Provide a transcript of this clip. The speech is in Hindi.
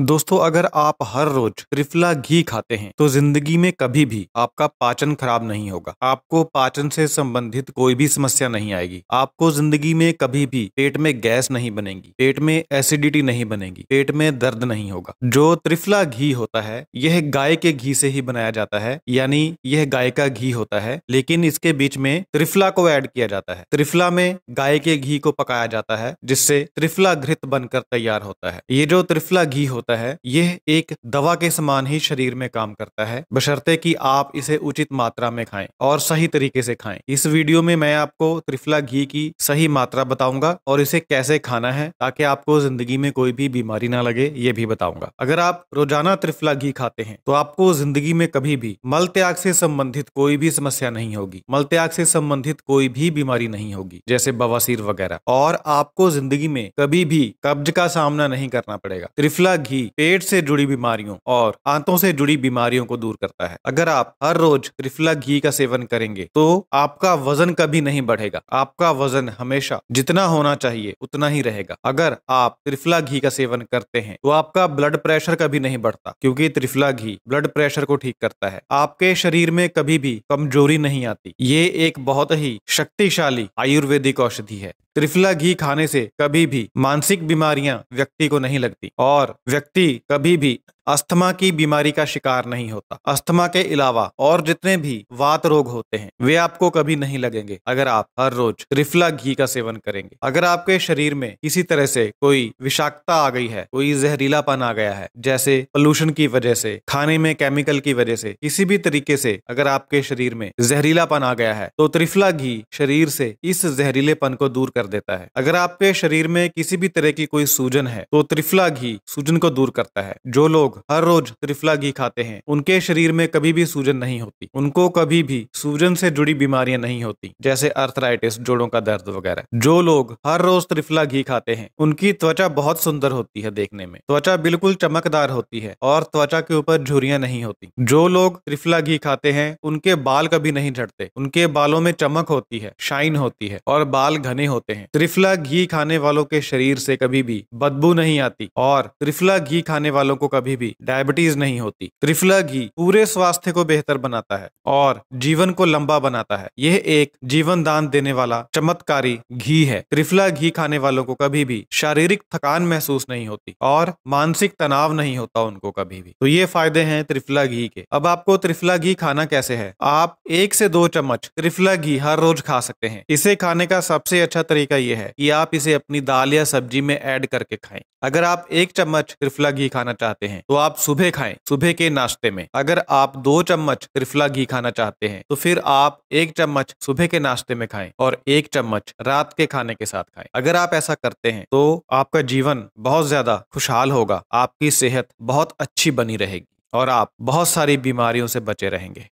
दोस्तों अगर आप हर रोज त्रिफला घी खाते हैं तो जिंदगी में कभी भी आपका पाचन खराब नहीं होगा आपको पाचन से संबंधित कोई भी समस्या नहीं आएगी आपको जिंदगी में कभी भी पेट में गैस नहीं बनेगी पेट में एसिडिटी नहीं बनेगी पेट में दर्द नहीं होगा जो त्रिफला घी होता है यह गाय के घी से ही बनाया जाता है यानी यह गाय का घी होता है लेकिन इसके बीच में त्रिफला को एड किया जाता है त्रिफला में गाय के घी को पकाया जाता है जिससे त्रिफला घृत बनकर तैयार होता है ये जो त्रिफला घी होता होता है यह एक दवा के समान ही शरीर में काम करता है बशर्ते कि आप इसे उचित मात्रा में खाएं और सही तरीके से खाएं इस वीडियो में मैं आपको त्रिफला घी की सही मात्रा बताऊंगा और इसे कैसे खाना है ताकि आपको जिंदगी में कोई भी बीमारी ना लगे ये भी बताऊंगा अगर आप रोजाना त्रिफला घी खाते हैं तो आपको जिंदगी में कभी भी मल त्याग से संबंधित कोई भी समस्या नहीं होगी मल त्याग से संबंधित कोई भी बीमारी नहीं होगी जैसे बवासीर वगैरह और आपको जिंदगी में कभी भी कब्ज का सामना नहीं करना पड़ेगा त्रिफला घी ही पेट से जुड़ी बीमारियों और आंतों से जुड़ी बीमारियों को दूर करता है अगर आप हर रोज त्रिफला घी का सेवन करेंगे तो आपका वजन कभी नहीं बढ़ेगा आपका वजन हमेशा जितना होना चाहिए उतना ही रहेगा अगर आप त्रिफला घी का सेवन करते हैं तो आपका ब्लड प्रेशर कभी नहीं बढ़ता क्योंकि त्रिफला घी ब्लड प्रेशर को ठीक करता है आपके शरीर में कभी भी कमजोरी नहीं आती ये एक बहुत ही शक्तिशाली आयुर्वेदिक औषधि है त्रिफला घी खाने से कभी भी मानसिक बीमारियां व्यक्ति को नहीं लगती और व्यक्ति कभी भी अस्थमा की बीमारी का शिकार नहीं होता अस्थमा के अलावा और जितने भी वात रोग होते हैं वे आपको कभी नहीं लगेंगे अगर आप हर रोज त्रिफला घी का सेवन करेंगे अगर आपके शरीर में किसी तरह से कोई विषाक्तता आ गई है कोई जहरीलापन आ गया है जैसे पोल्यूशन की वजह से खाने में केमिकल की वजह से किसी भी तरीके से अगर आपके शरीर में जहरीलापन आ गया है तो त्रिफला घी शरीर से इस जहरीलेपन को दूर कर देता है अगर आपके शरीर में किसी भी तरह की कोई सूजन है तो त्रिफला घी सूजन को दूर करता है जो लोग लोग हर रोज त्रिफला घी खाते हैं उनके शरीर में कभी भी सूजन नहीं होती उनको कभी भी सूजन से जुड़ी बीमारियां नहीं होती जैसे अर्थराइटिस जोड़ों का दर्द वगैरह जो लोग हर रोज त्रिफला घी खाते हैं उनकी त्वचा बहुत सुंदर होती है देखने में त्वचा बिल्कुल चमकदार होती है और त्वचा के ऊपर झुरियां नहीं होती जो लोग त्रिफला घी खाते हैं उनके बाल कभी नहीं झड़ते उनके बालों में चमक होती है शाइन होती है और बाल घने होते हैं त्रिफला घी खाने वालों के शरीर से कभी भी बदबू नहीं आती और त्रिफला घी खाने वालों को कभी भी भी डायबिटीज नहीं होती त्रिफला घी पूरे स्वास्थ्य को बेहतर बनाता है और जीवन को लंबा बनाता है यह एक जीवन दान देने वाला चमत्कारी घी है त्रिफला घी खाने वालों को कभी भी शारीरिक थकान महसूस नहीं होती और मानसिक तनाव नहीं होता उनको कभी भी तो ये फायदे हैं त्रिफला घी के अब आपको त्रिफला घी खाना कैसे है आप एक से दो चम्मच त्रिफला घी हर रोज खा सकते हैं इसे खाने का सबसे अच्छा तरीका यह है कि आप इसे अपनी दाल या सब्जी में ऐड करके खाएं अगर आप एक चम्मच त्रिफला घी खाना चाहते हैं तो तो आप सुबह खाएं सुबह के नाश्ते में अगर आप दो चम्मच त्रिफला घी खाना चाहते हैं तो फिर आप एक चम्मच सुबह के नाश्ते में खाएं और एक चम्मच रात के खाने के साथ खाएं अगर आप ऐसा करते हैं तो आपका जीवन बहुत ज्यादा खुशहाल होगा आपकी सेहत बहुत अच्छी बनी रहेगी और आप बहुत सारी बीमारियों से बचे रहेंगे